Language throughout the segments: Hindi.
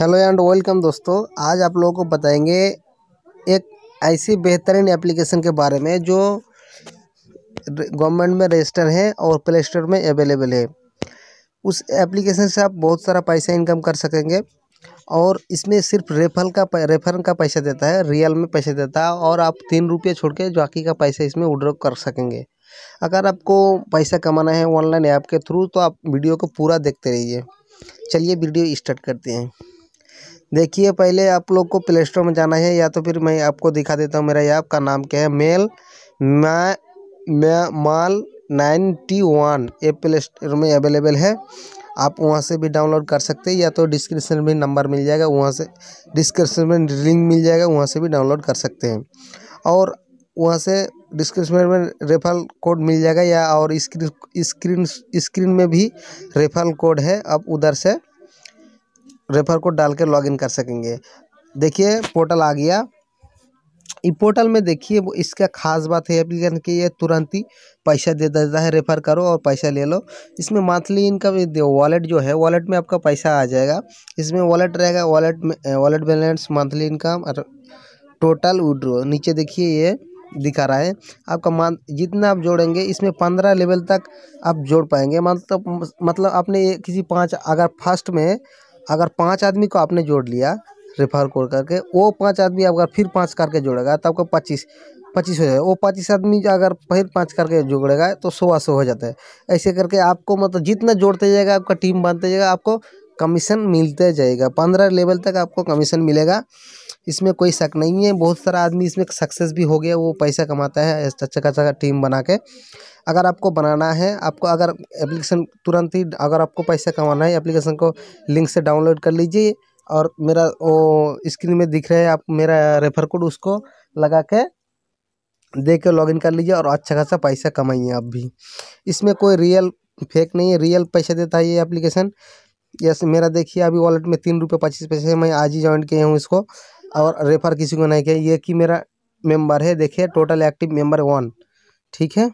हेलो एंड वेलकम दोस्तों आज आप लोगों को बताएंगे एक ऐसी बेहतरीन एप्लीकेशन के बारे में जो गवर्नमेंट में रजिस्टर है और प्ले स्टोर में अवेलेबल है उस एप्लीकेशन से आप बहुत सारा पैसा इनकम कर सकेंगे और इसमें सिर्फ रेफर का रेफर का पैसा देता है रियल में पैसा देता है और आप तीन रुपये छोड़ के बाकी का पैसा इसमें उड्रॉ कर सकेंगे अगर आपको पैसा कमाना है ऑनलाइन ऐप के थ्रू तो आप वीडियो को पूरा देखते रहिए चलिए वीडियो स्टार्ट करते हैं देखिए पहले आप लोग को प्ले स्टोर में जाना है या तो फिर मैं आपको दिखा देता हूँ मेरा ऐप का नाम क्या है मेल मै माल नाइन्टी वन ये प्ले स्टोर में अवेलेबल है आप वहाँ से भी डाउनलोड कर सकते हैं या तो डिस्क्रिप्शन में नंबर मिल जाएगा वहाँ से डिस्क्रिप्शन में लिंक मिल जाएगा वहाँ से भी डाउनलोड कर सकते हैं और वहाँ से डिस्क्रिप्शन में रेफरल कोड मिल जाएगा या और स्क्रीन स्क्रीन स्क्रीन में भी रेफरल कोड है आप उधर से रेफर कोड डाल कर लॉग कर सकेंगे देखिए पोर्टल आ गया ई पोर्टल में देखिए वो इसका खास बात है एप्लीकेशन की ये तुरंत ही पैसा दे देता है रेफ़र करो और पैसा ले लो इसमें मंथली इनकम वॉलेट जो है वॉलेट में आपका पैसा आ जाएगा इसमें वॉलेट रहेगा वॉलेट में वॉलेट बैलेंस मंथली इनकम और टोटल विड्रो नीचे देखिए ये दिखा रहा है आपका मान जितना आप जोड़ेंगे इसमें पंद्रह लेवल तक आप जोड़ पाएंगे मतलब मतलब आपने किसी पाँच अगर फर्स्ट में अगर पाँच आदमी को आपने जोड़ लिया रेफर कोड करके वो पाँच आदमी अगर फिर पाँच करके जोड़ेगा तो आपका पच्चीस पच्चीस हो जाएगा वो पच्चीस आदमी अगर फिर पाँच करके जोड़ेगा तो सोवा सौ हो जाता है ऐसे करके आपको मतलब जितना जोड़ते जाएगा आपका टीम बनते जाएगा आपको कमीशन मिलता जाएगा पंद्रह लेवल तक आपको कमीशन मिलेगा इसमें कोई शक नहीं है बहुत सारा आदमी इसमें सक्सेस भी हो गया वो पैसा कमाता है अच्छा खासा टीम बना के अगर आपको बनाना है आपको अगर एप्लीकेशन तुरंत ही अगर आपको पैसा कमाना है एप्लीकेशन को लिंक से डाउनलोड कर लीजिए और मेरा वो स्क्रीन में दिख रहा है आप मेरा रेफर कोड उसको लगा के दे के लॉगिन कर लीजिए और अच्छा खासा पैसा कमाइए आप भी इसमें कोई रियल फेक नहीं है रियल पैसा देता है ये एप्लीकेशन यस मेरा देखिए अभी वॉलेट में तीन रुपये पच्चीस पैसे मैं आज ही ज्वाइन किए हूँ इसको और रेफर किसी को नहीं किया ये कि मेरा मेंबर है देखिए टोटल एक्टिव मेंबर वन ठीक है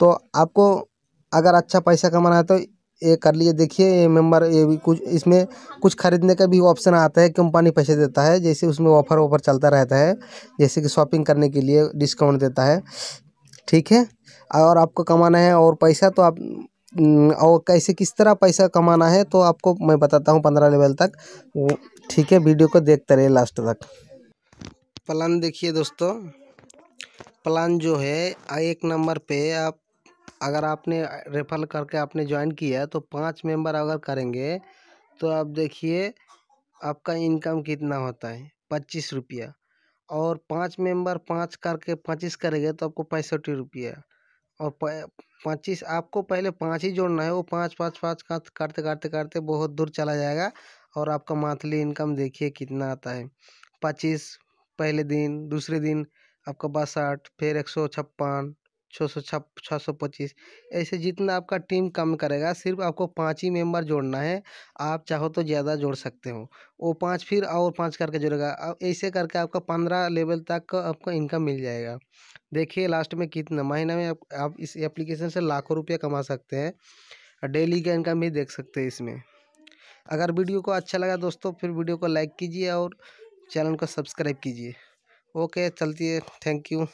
तो आपको अगर अच्छा पैसा कमाना है तो ये कर लीजिए देखिए ये मेंबर ये भी कुछ इसमें कुछ खरीदने का भी ऑप्शन आता है कंपनी पैसे देता है जैसे उसमें ऑफर ऑफर चलता रहता है जैसे कि शॉपिंग करने के लिए डिस्काउंट देता है ठीक है और आपको कमाना है और पैसा तो आप हम्म, और कैसे किस तरह पैसा कमाना है तो आपको मैं बताता हूँ पंद्रह लेवल तक ठीक है वीडियो को देखते रहिए लास्ट तक प्लान देखिए दोस्तों प्लान जो है एक नंबर पे आप अगर आपने रेफर करके आपने ज्वाइन किया तो पांच मेंबर अगर करेंगे तो आप देखिए आपका इनकम कितना होता है पच्चीस रुपया और पांच मेंबर पांच करके पच्चीस करेंगे तो आपको पैंसठ रुपया और पच्चीस आपको पहले पाँच ही जोड़ना है वो पाँच पाँच पाँच काटते काटते करते बहुत दूर चला जाएगा और आपका मंथली इनकम देखिए कितना आता है पच्चीस पहले दिन दूसरे दिन आपका बासठ फिर एक सौ छप्पन छः सौ छप छः सौ पच्चीस ऐसे जितना आपका टीम कम करेगा सिर्फ आपको पाँच ही मेंबर जोड़ना है आप चाहो तो ज़्यादा जोड़ सकते हो वो पाँच फिर और पाँच करके जोड़ेगा अब ऐसे करके आपका पंद्रह लेवल तक आपको इनकम मिल जाएगा देखिए लास्ट में कितना महीना में आप, आप इस एप्लीकेशन से लाखों रुपये कमा सकते हैं डेली का इनकम भी देख सकते हैं इसमें अगर वीडियो को अच्छा लगा दोस्तों फिर वीडियो को लाइक कीजिए और चैनल को सब्सक्राइब कीजिए ओके चलती है थैंक यू